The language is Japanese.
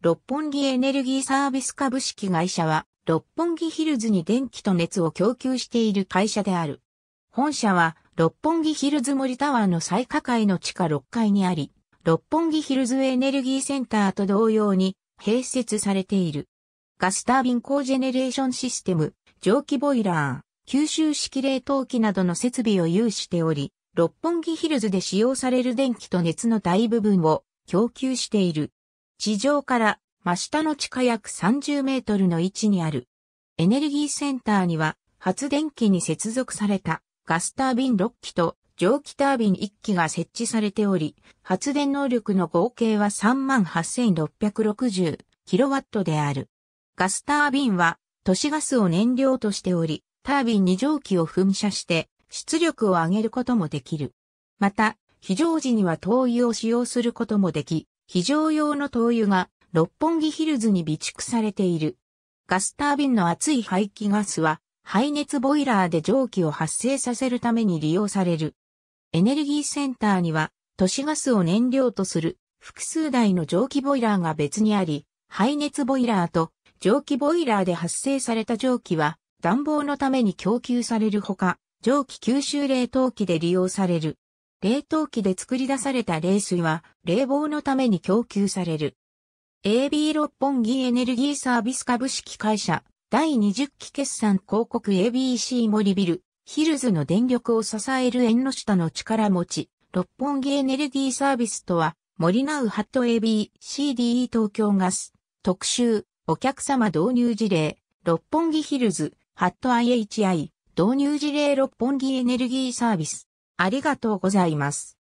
六本木エネルギーサービス株式会社は、六本木ヒルズに電気と熱を供給している会社である。本社は、六本木ヒルズ森タワーの最下階の地下6階にあり、六本木ヒルズエネルギーセンターと同様に併設されている。ガスタービンコジェネレーションシステム、蒸気ボイラー、吸収式冷凍機などの設備を有しており、六本木ヒルズで使用される電気と熱の大部分を供給している。地上から真下の地下約30メートルの位置にある。エネルギーセンターには発電機に接続されたガスタービン6機と蒸気タービン1機が設置されており、発電能力の合計は 38,660kW である。ガスタービンは都市ガスを燃料としており、タービンに蒸気を噴射して出力を上げることもできる。また、非常時には灯油を使用することもでき、非常用の灯油が六本木ヒルズに備蓄されている。ガスタービンの熱い排気ガスは排熱ボイラーで蒸気を発生させるために利用される。エネルギーセンターには都市ガスを燃料とする複数台の蒸気ボイラーが別にあり、排熱ボイラーと蒸気ボイラーで発生された蒸気は暖房のために供給されるほか、蒸気吸収冷凍機で利用される。冷凍機で作り出された冷水は冷房のために供給される。AB 六本木エネルギーサービス株式会社第20期決算広告 ABC 森ビルヒルズの電力を支える縁の下の力持ち六本木エネルギーサービスとは森ナウハット ABCDE 東京ガス特集お客様導入事例六本木ヒルズハット IHI 導入事例六本木エネルギーサービスありがとうございます。